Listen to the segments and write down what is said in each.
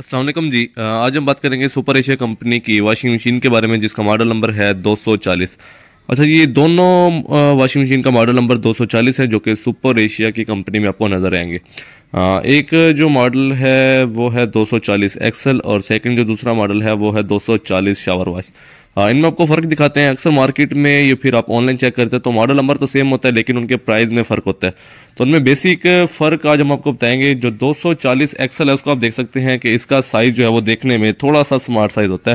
असलम जी आज हम बात करेंगे सुपर एशिया कंपनी की वाशिंग मशीन के बारे में जिसका मॉडल नंबर है 240 अच्छा ये दोनों वाशिंग मशीन का मॉडल नंबर 240 है जो कि सुपर एशिया की कंपनी में आपको नज़र आएंगे एक जो मॉडल है वो है 240 एक्सल और सेकंड जो दूसरा मॉडल है वो है 240 शावर वाश इनमें आपको फ़र्क दिखाते हैं अक्सर मार्केट में या फिर आप ऑनलाइन चेक करते हैं तो मॉडल नंबर तो सेम होता है लेकिन उनके प्राइस में फ़र्क होता है तो उनमें बेसिक फ़र्क आज हम आपको बताएंगे जो 240 एक्सल है उसको आप देख सकते हैं कि इसका साइज़ जो है वो देखने में थोड़ा सा स्मार्ट साइज़ होता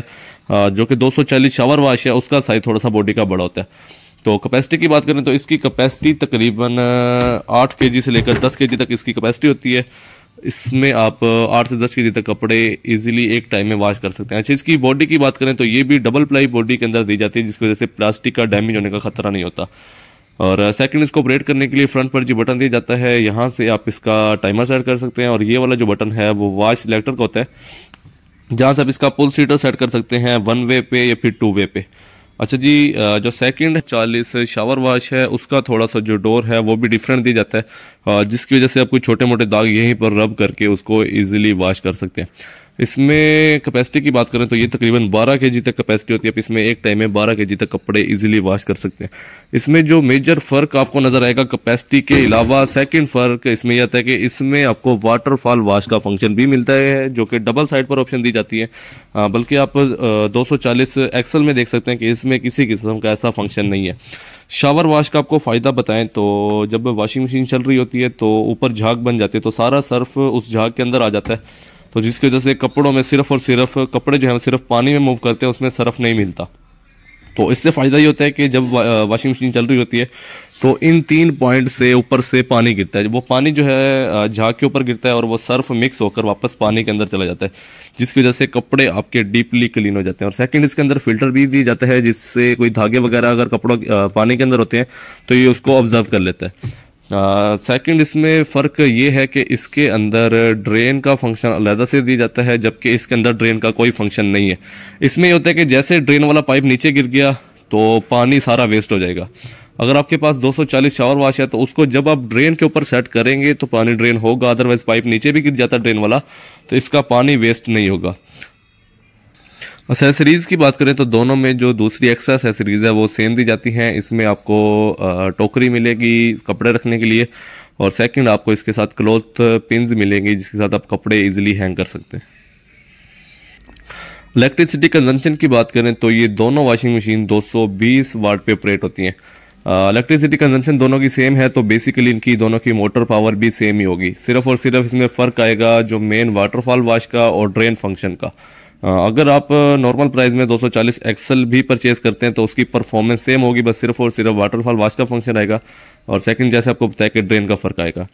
है जो कि चालीस शावर वाश है उसका साइज़ थोड़ा सा बॉडी का बड़ा होता है तो कैपेसिटी की बात करें तो इसकी कैपेसिटी तकरीबन आठ के से लेकर दस के तक इसकी कैपेसिटी होती है इसमें आप आठ से दस के तक कपड़े इजीली एक टाइम में वॉश कर सकते हैं अच्छा इसकी बॉडी की बात करें तो ये भी डबल प्लाई बॉडी के अंदर दी जाती है जिसकी वजह से प्लास्टिक का डैमेज होने का खतरा नहीं होता और सेकंड इसको ऑपरेट करने के लिए फ्रंट पर जो बटन दिया जाता है यहाँ से आप इसका टाइमर सेट कर सकते हैं और ये वाला जो बटन है वो वॉश सिलेक्टर का होता है जहाँ से आप इसका पुल सीटर सेट कर सकते हैं वन वे पे या फिर टू वे पे अच्छा जी जो सेकंड चालीस शावर वाश है उसका थोड़ा सा जो डोर है वो भी डिफरेंट दिया जाता है जिसकी वजह से आप कोई छोटे मोटे दाग यहीं पर रब करके उसको ईजिली वाश कर सकते हैं इसमें कैपेसिटी की बात करें तो ये तकरीबन 12 के तक कैपेसिटी होती है आप इसमें एक टाइम में 12 के तक कपड़े इजीली वॉश कर सकते हैं इसमें जो मेजर फ़र्क आपको नज़र आएगा कैपेसिटी के अलावा सेकंड फ़र्क इसमें यह आता है कि इसमें आपको वाटरफॉल वॉश का फंक्शन भी मिलता है जो कि डबल साइड पर ऑप्शन दी जाती है बल्कि आप दो एक्सल में देख सकते हैं कि इसमें किसी किस्म का ऐसा फंक्शन नहीं है शावर वाश का आपको फ़ायदा बताएं तो जब वॉशिंग मशीन चल रही होती है तो ऊपर झाग बन जाती है तो सारा सर्फ उस झाग के अंदर आ जाता है तो जिसकी वजह से कपड़ों में सिर्फ और सिर्फ कपड़े जो है सिर्फ पानी में मूव करते हैं उसमें सर्फ नहीं मिलता तो इससे फ़ायदा ये होता है कि जब वॉशिंग मशीन चल रही होती है तो इन तीन पॉइंट से ऊपर से पानी गिरता है वो पानी जो है झाग के ऊपर गिरता है और वो सर्फ मिक्स होकर वापस पानी के अंदर चला जाता है जिसकी वजह से कपड़े आपके डीपली क्लीन हो जाते हैं और सेकंड इसके अंदर फिल्टर भी दिया जाता है जिससे कोई धागे वगैरह अगर कपड़ों पानी के अंदर होते हैं तो ये उसको ऑब्जर्व कर लेता है सेकंड इसमें फ़र्क ये है कि इसके अंदर ड्रेन का फंक्शन अलहदा से दिया जाता है जबकि इसके अंदर ड्रेन का कोई फंक्शन नहीं है इसमें ये होता है कि जैसे ड्रेन वाला पाइप नीचे गिर गया तो पानी सारा वेस्ट हो जाएगा अगर आपके पास 240 शावर वाश है तो उसको जब आप ड्रेन के ऊपर सेट करेंगे तो पानी ड्रेन होगा अदरवाइज पाइप नीचे भी गिर जाता है ड्रेन वाला तो इसका पानी वेस्ट नहीं होगा असेसरीज़ की बात करें तो दोनों में जो दूसरी एक्स्ट्रा असेसरीज़ है वो सेम दी जाती हैं इसमें आपको टोकरी मिलेगी कपड़े रखने के लिए और सेकंड आपको इसके साथ क्लोथ पिंस मिलेंगी जिसके साथ आप कपड़े इजीली हैंग कर सकते हैं इलेक्ट्रिसिटी कंजम्पशन की बात करें तो ये दोनों वॉशिंग मशीन 220 वाट पे ऑपरेट होती हैं इलेक्ट्रिसिटी कंजम्पशन दोनों की सेम है तो बेसिकली इनकी दोनों की मोटर पावर भी सेम ही होगी सिर्फ और सिर्फ इसमें फ़र्क आएगा जो मेन वाटरफॉल वाश का और ड्रेन फंक्शन का अगर आप नॉर्मल प्राइस में 240 एक्सल भी परचेज करते हैं तो उसकी परफॉर्मेंस सेम होगी बस सिर्फ और सिर्फ वाटरफॉल वाश का फंक्शन आएगा और सेकंड जैसे आपको बताया कि ड्रेन का फ़र्क आएगा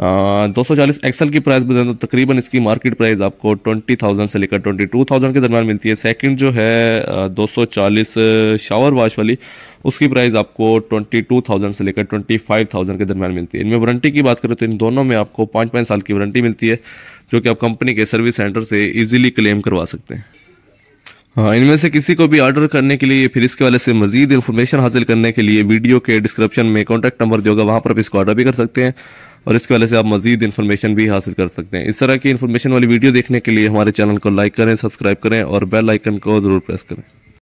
दो सौ चालीस एक्सल की प्राइस बताएं तो तकरीबन इसकी मार्केट प्राइस आपको ट्वेंटी थाउजेंड से लेकर ट्वेंटी टू थाउजेंड के दरमियान मिलती है सेकंड जो है दो सौ चालीस शावर वाश वाली उसकी प्राइस आपको ट्वेंटी टू थाउजेंड से लेकर ट्वेंटी फाइव थाउजेंड के दरमियान मिलती है इनमें वारंटी की बात करें तो इन दोनों में आपको पाँच पाँच साल की वारंटी मिलती है जो कि आप कंपनी के सर्विस सेंटर से ईजिली क्लेम करवा सकते हैं हाँ इनमें से किसी को भी ऑर्डर करने के लिए फिर इसके वाले से मजीद इन्फॉर्मेशन हासिल करने के लिए वीडियो के डिस्क्रिप्शन में कॉन्टैक्ट नंबर जो होगा वहाँ पर आप इसको ऑर्डर भी कर सकते हैं और इसके वाले से आप मजीद इन्फॉर्मेशन भी हासिल कर सकते हैं इस तरह की इन्फॉर्मेशन वाली वीडियो देखने के लिए हमारे चैनल को लाइक करें सब्सक्राइब करें और बेल आइकन को ज़रूर प्रेस करें